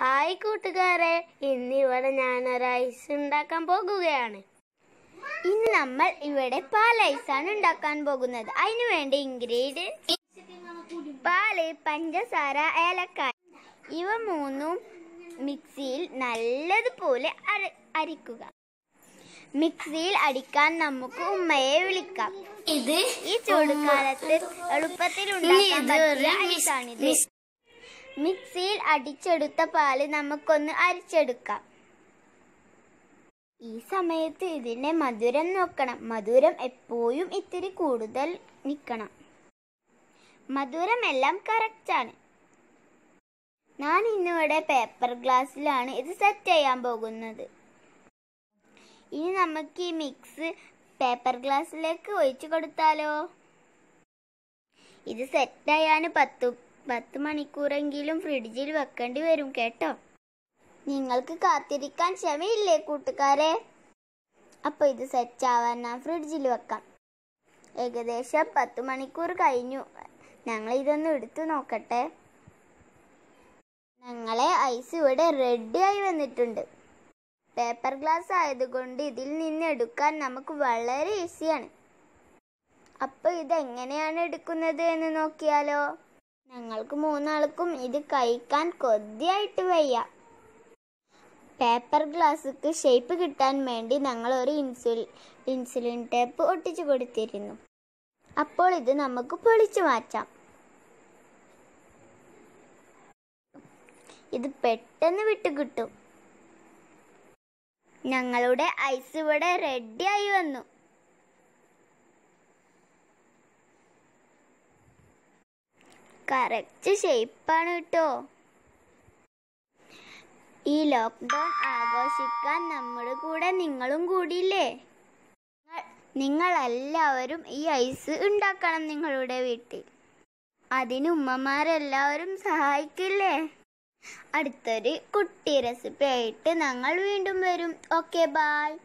hi കൂട്ടുകാരെ ഇന്നിവിടെ ഞാൻ ഒരു ഐസ് ഉണ്ടാക്കാൻ പോകുകയാണ് ഇന്ന് നമ്മൾ ഇവിടെ പാൽ ഐസാണ് ഉണ്ടാക്കാൻ പോകുന്നത് അതിനു വേണ്ടി ഇൻഗ്രീഡിയൻസ് പാല് പഞ്ചസാര ഏലക്കായ ഇവ മൂന്നും മിക്സിയിൽ നല്ലതുപോലെ അരിക്കുക മിക്സിയിൽ അടിക്കാൻ നമുക്ക് ഉമ്മയെ വിളിക്കാം ഇത് ഈ ചൂടുകാലത്ത് എളുപ്പത്തിൽ ഉണ്ടാക്കാൻ മിക്സിയിൽ അടിച്ചെടുത്ത പാല് നമുക്കൊന്ന് അരിച്ചെടുക്കാം ഈ സമയത്ത് ഇതിൻ്റെ മധുരം നോക്കണം മധുരം എപ്പോഴും ഇത്തിരി കൂടുതൽ നിൽക്കണം മധുരം എല്ലാം കറക്റ്റാണ് ഞാൻ ഇന്നിവിടെ പേപ്പർ ഗ്ലാസ്സിലാണ് ഇത് സെറ്റ് ചെയ്യാൻ പോകുന്നത് ഇനി നമുക്ക് ഈ മിക്സ് പേപ്പർ ഗ്ലാസ്സിലേക്ക് ഒഴിച്ചു കൊടുത്താലോ ഇത് സെറ്റ് ചെയ്യാൻ പത്തു പത്ത് മണിക്കൂറെങ്കിലും ഫ്രിഡ്ജിൽ വെക്കേണ്ടി വരും കേട്ടോ നിങ്ങൾക്ക് കാത്തിരിക്കാൻ ക്ഷമയില്ലേ കൂട്ടുകാരെ അപ്പോൾ ഇത് സെറ്റ് ആവാൻ ഞാൻ ഫ്രിഡ്ജിൽ വെക്കാം ഏകദേശം പത്ത് മണിക്കൂർ കഴിഞ്ഞു ഞങ്ങൾ ഇതൊന്ന് എടുത്തു നോക്കട്ടെ ഞങ്ങളെ ഐസ് ഇവിടെ റെഡിയായി വന്നിട്ടുണ്ട് പേപ്പർ ഗ്ലാസ് ആയതുകൊണ്ട് ഇതിൽ നിന്ന് എടുക്കാൻ നമുക്ക് വളരെ ഈസിയാണ് അപ്പോൾ ഇതെങ്ങനെയാണ് എടുക്കുന്നത് എന്ന് നോക്കിയാലോ ഞങ്ങൾക്ക് മൂന്നാൾക്കും ഇത് കഴിക്കാൻ കൊതിയായിട്ട് വയ്യ പേപ്പർ ഗ്ലാസ്സുക്ക് ഷേപ്പ് കിട്ടാൻ വേണ്ടി ഞങ്ങൾ ഒരു ഇൻസുൽ ഇൻസുലിൻ ടേപ്പ് ഒട്ടിച്ചു കൊടുത്തിരുന്നു അപ്പോൾ ഇത് നമുക്ക് പൊളിച്ചു മാറ്റാം ഇത് പെട്ടെന്ന് വിട്ടുകിട്ടും ഞങ്ങളുടെ ഐസ് ഇവിടെ റെഡിയായി വന്നു കറക്റ്റ് ഷേപ്പാണ് കേട്ടോ ഈ ലോക്ക്ഡൗൺ ആഘോഷിക്കാൻ നമ്മുടെ കൂടെ നിങ്ങളും കൂടിയില്ലേ എല്ലാവരും ഈ ഐസ് ഉണ്ടാക്കണം നിങ്ങളുടെ വീട്ടിൽ അതിന് ഉമ്മമാരെല്ലാവരും സഹായിക്കില്ലേ അടുത്തൊരു കുട്ടി റെസിപ്പി ആയിട്ട് ഞങ്ങൾ വീണ്ടും വരും ഓക്കെ ബായ്